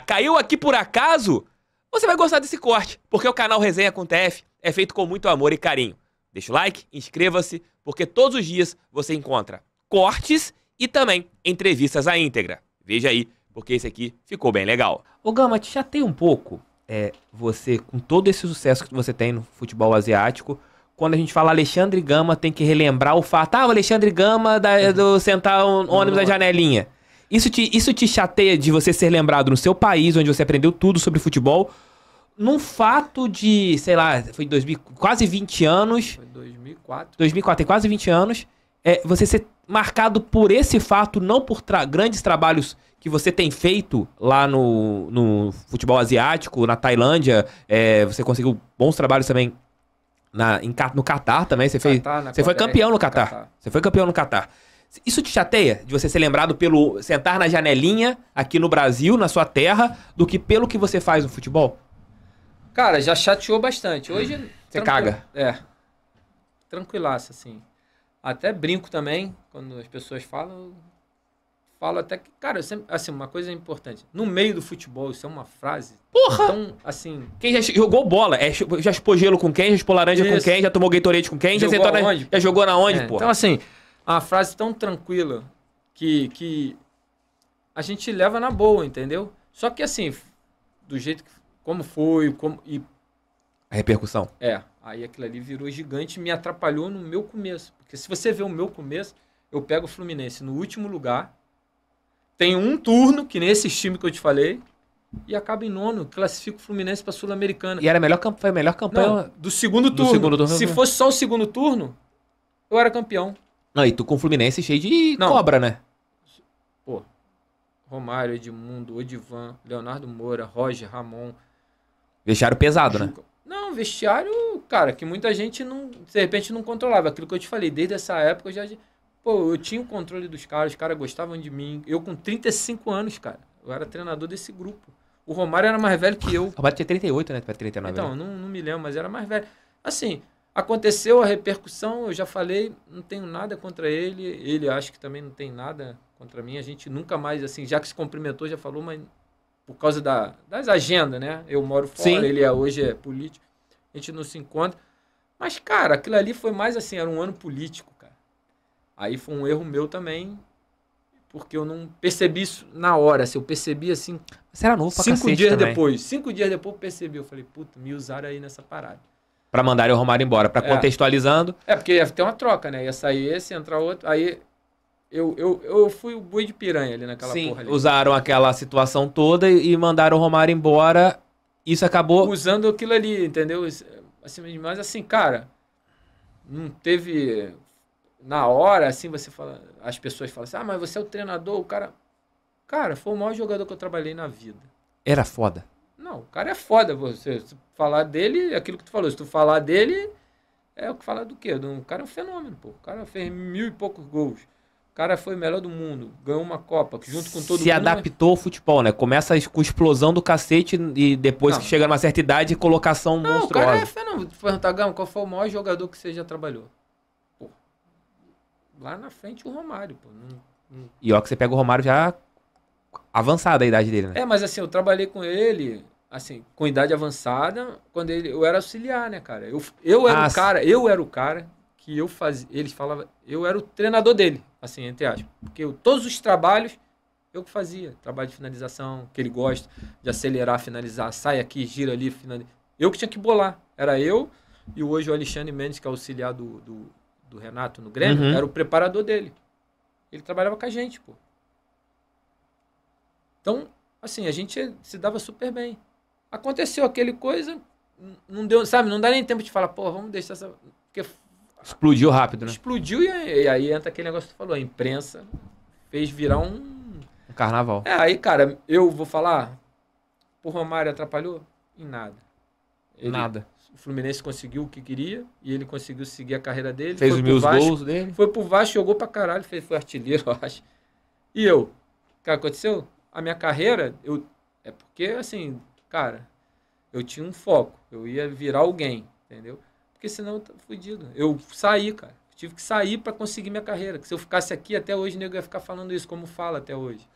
caiu aqui por acaso, você vai gostar desse corte, porque o canal Resenha com TF é feito com muito amor e carinho. Deixa o like, inscreva-se, porque todos os dias você encontra cortes e também entrevistas à íntegra. Veja aí, porque esse aqui ficou bem legal. Ô Gama, te chatei um pouco, é, você, com todo esse sucesso que você tem no futebol asiático, quando a gente fala Alexandre Gama, tem que relembrar o fato. Ah, o Alexandre Gama da, do sentar um ônibus na uhum. janelinha. Isso te, isso te chateia de você ser lembrado no seu país, onde você aprendeu tudo sobre futebol, num fato de, sei lá, foi 2000, quase 20 anos. Foi 2004. 2004, tem quase 20 anos. É, você ser marcado por esse fato, não por tra grandes trabalhos que você tem feito lá no, no futebol asiático, na Tailândia. É, você conseguiu bons trabalhos também na, em, no Catar também. Você, Catar, fez, você Coreia, foi campeão no Catar. Você foi campeão no Catar. Isso te chateia de você ser lembrado pelo sentar na janelinha aqui no Brasil, na sua terra, do que pelo que você faz no futebol? Cara, já chateou bastante. Hoje. Você caga? É. Tranquilaço, assim. Até brinco também, quando as pessoas falam. Falo até que. Cara, sempre, assim, uma coisa importante. No meio do futebol, isso é uma frase. Porra! Então, assim. Quem já jogou bola? É, já expôs gelo com quem? Já expôs laranja isso. com quem? Já tomou Gatorade com quem? Jogou já, sentou na, já jogou na onde, é, pô? Então, assim uma frase tão tranquila que, que a gente leva na boa, entendeu? Só que assim, do jeito que, como foi, como e a repercussão. É, aí aquilo ali virou gigante e me atrapalhou no meu começo, porque se você vê o meu começo, eu pego o Fluminense no último lugar, tenho um turno que nesse time que eu te falei e acaba em nono, classifico o Fluminense para Sul-Americana. E era a melhor foi a melhor campanha Não, do segundo turno. Do segundo turno se né? fosse só o segundo turno, eu era campeão. Não, e tu com o Fluminense cheio de não. cobra, né? Pô, Romário, Edmundo, Odivan, Leonardo Moura, Roger, Ramon. Vestiário pesado, né? Não, vestiário, cara, que muita gente não, de repente não controlava. Aquilo que eu te falei, desde essa época eu já. Pô, eu tinha o controle dos caras, os caras gostavam de mim. Eu com 35 anos, cara, eu era treinador desse grupo. O Romário era mais velho que eu. O Romário tinha 38, né? Tu 39. Então, né? não, não me lembro, mas era mais velho. Assim, Aconteceu a repercussão, eu já falei, não tenho nada contra ele, ele acho que também não tem nada contra mim. A gente nunca mais, assim, já que se cumprimentou, já falou, mas por causa da, das agendas, né? Eu moro fora, Sim. ele é, hoje é político, a gente não se encontra. Mas, cara, aquilo ali foi mais assim, era um ano político, cara. Aí foi um erro meu também, porque eu não percebi isso na hora, assim, eu percebi assim. será era novo pra Cinco dias também. depois, cinco dias depois eu percebi, eu falei, puta, me usaram aí nessa parada para mandarem o Romário embora, para é. contextualizando. É, porque ia ter uma troca, né? Ia sair esse, entrar outro. Aí eu, eu, eu fui o boi de piranha ali naquela Sim, porra ali. Usaram aquela situação toda e mandaram o Romário embora. Isso acabou. Usando aquilo ali, entendeu? Assim, mas assim, cara, não teve. Na hora, assim, você fala. As pessoas falam assim, ah, mas você é o treinador, o cara. Cara, foi o maior jogador que eu trabalhei na vida. Era foda. Não, o cara é foda. Você falar dele, aquilo que tu falou, se tu falar dele, é o que falar do quê? O cara é um fenômeno, pô. O cara fez mil e poucos gols. O cara foi o melhor do mundo, ganhou uma Copa, junto com todo Se mundo. Se é- adaptou ao futebol, né? Começa com explosão do cacete e depois não. que chega numa certa idade, colocação não, monstruosa. Não, o cara é fenômeno. Tu perguntar, Gama, qual foi o maior jogador que você já trabalhou? Pô, lá na frente o Romário, pô. Não, não... E ó que você pega o Romário já avançado a idade dele, né? É, mas assim, eu trabalhei com ele assim, com idade avançada, quando ele, eu era auxiliar, né, cara? Eu, eu era ah, o cara, eu era o cara que eu fazia, ele falava, eu era o treinador dele, assim, entre aspas. Porque eu, todos os trabalhos eu que fazia, trabalho de finalização, que ele gosta de acelerar, finalizar, sai aqui, gira ali, finaliza. Eu que tinha que bolar, era eu e hoje o Alexandre Mendes, que é auxiliar do, do, do Renato no Grêmio, uhum. era o preparador dele. Ele trabalhava com a gente, pô. Então, assim, a gente se dava super bem. Aconteceu aquele coisa, não deu, sabe? Não dá nem tempo de falar, pô, vamos deixar essa. Porque Explodiu rápido, né? Explodiu e, e aí entra aquele negócio que tu falou, a imprensa fez virar um. Um carnaval. É, aí, cara, eu vou falar, o Romário atrapalhou? Em nada. Ele, nada. O Fluminense conseguiu o que queria e ele conseguiu seguir a carreira dele. Fez os meus Vasco, gols dele. Foi pro Vasco, jogou pra caralho, fez, foi artilheiro, eu acho. E eu? O que aconteceu? A minha carreira, eu. É porque, assim, Cara, eu tinha um foco. Eu ia virar alguém, entendeu? Porque senão eu tava fudido. Eu saí, cara. tive que sair para conseguir minha carreira. Que se eu ficasse aqui até hoje, o nego ia ficar falando isso, como fala até hoje.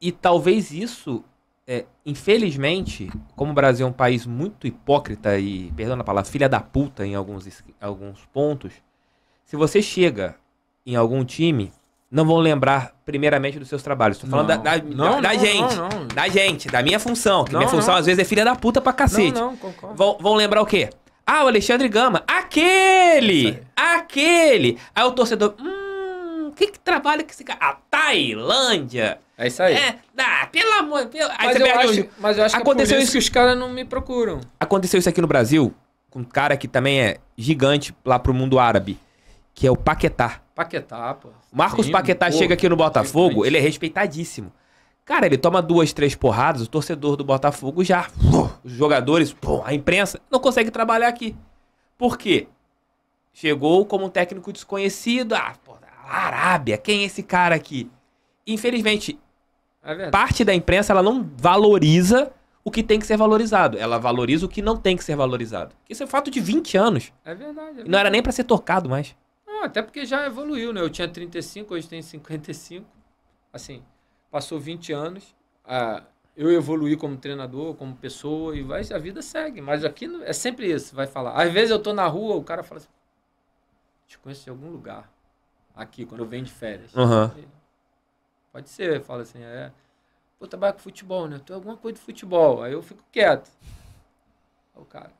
E talvez isso, é, infelizmente, como o Brasil é um país muito hipócrita e, perdão a palavra, filha da puta em alguns, alguns pontos, se você chega em algum time não vão lembrar primeiramente dos seus trabalhos. Tô falando não. da, da, não, da, da não, gente. Da gente, da minha função. Que minha função às vezes é filha da puta pra cacete. Não, não, concordo. Vão, vão lembrar o quê? Ah, o Alexandre Gama. Aquele! Aí. Aquele! Aí o torcedor. Hum, que, que trabalho que esse cara. A Tailândia! É isso aí. É, ah, pelo amor. mas, eu acho, mas eu acho Aconteceu que é isso que os caras não me procuram. Aconteceu isso aqui no Brasil com um cara que também é gigante lá pro mundo árabe que é o Paquetá. Paquetá, pô. Marcos Sim, Paquetá pô, chega aqui no Botafogo, ele é respeitadíssimo. Cara, ele toma duas, três porradas, o torcedor do Botafogo já. os jogadores, a imprensa, não consegue trabalhar aqui. Por quê? Chegou como um técnico desconhecido. Ah, porra, Arábia, quem é esse cara aqui? Infelizmente, é parte da imprensa ela não valoriza o que tem que ser valorizado. Ela valoriza o que não tem que ser valorizado. Isso é fato de 20 anos. É verdade. É verdade. Não era nem para ser tocado mais até porque já evoluiu, né? Eu tinha 35, hoje tenho 55. Assim, passou 20 anos. Ah, eu evoluí como treinador, como pessoa, e vai, a vida segue. Mas aqui é sempre isso, vai falar. Às vezes eu tô na rua, o cara fala assim, te conheço em algum lugar. Aqui, quando eu venho de férias. Uhum. Pode ser, fala assim, é. Pô, trabalho com futebol, né? Eu tenho alguma coisa de futebol. Aí eu fico quieto. o cara.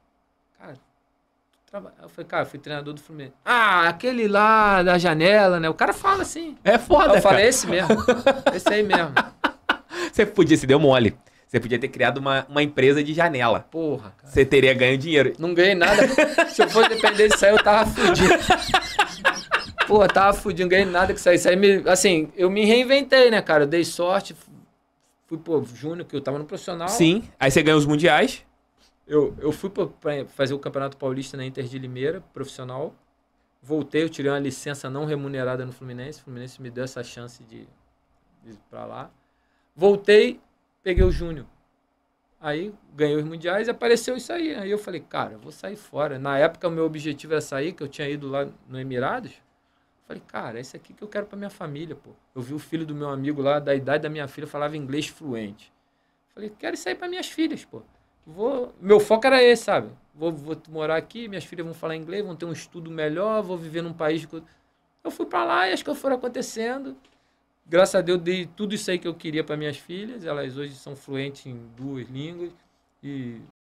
Eu falei, cara, eu fui treinador do Fluminense. Ah, aquele lá da janela, né? O cara fala assim. É foda, cara. Eu falei, cara. esse mesmo. esse aí mesmo. Você podia, se deu mole. Você podia ter criado uma, uma empresa de janela. Porra, cara. Você teria ganho dinheiro. Não ganhei nada. se eu fosse depender disso aí, eu tava fudido. Porra, tava fudido, não ganhei nada que isso aí. Isso aí me, assim, eu me reinventei, né, cara? Eu dei sorte. Fui, pô, júnior, que eu tava no profissional. Sim. Aí você ganhou os mundiais. Eu, eu fui para fazer o Campeonato Paulista na Inter de Limeira, profissional. Voltei, eu tirei uma licença não remunerada no Fluminense. O Fluminense me deu essa chance de, de ir para lá. Voltei, peguei o Júnior. Aí ganhei os mundiais e apareceu isso aí. Aí eu falei, cara, eu vou sair fora. Na época, o meu objetivo era sair, que eu tinha ido lá no Emirados. Eu falei, cara, é isso aqui que eu quero para minha família, pô. Eu vi o filho do meu amigo lá, da idade da minha filha, falava inglês fluente. Eu falei, quero isso aí para minhas filhas, pô. Vou, meu foco era esse, sabe? Vou, vou morar aqui, minhas filhas vão falar inglês, vão ter um estudo melhor, vou viver num país. Que... Eu fui para lá e as coisas foram acontecendo. Graças a Deus, dei tudo isso aí que eu queria para minhas filhas. Elas hoje são fluentes em duas línguas e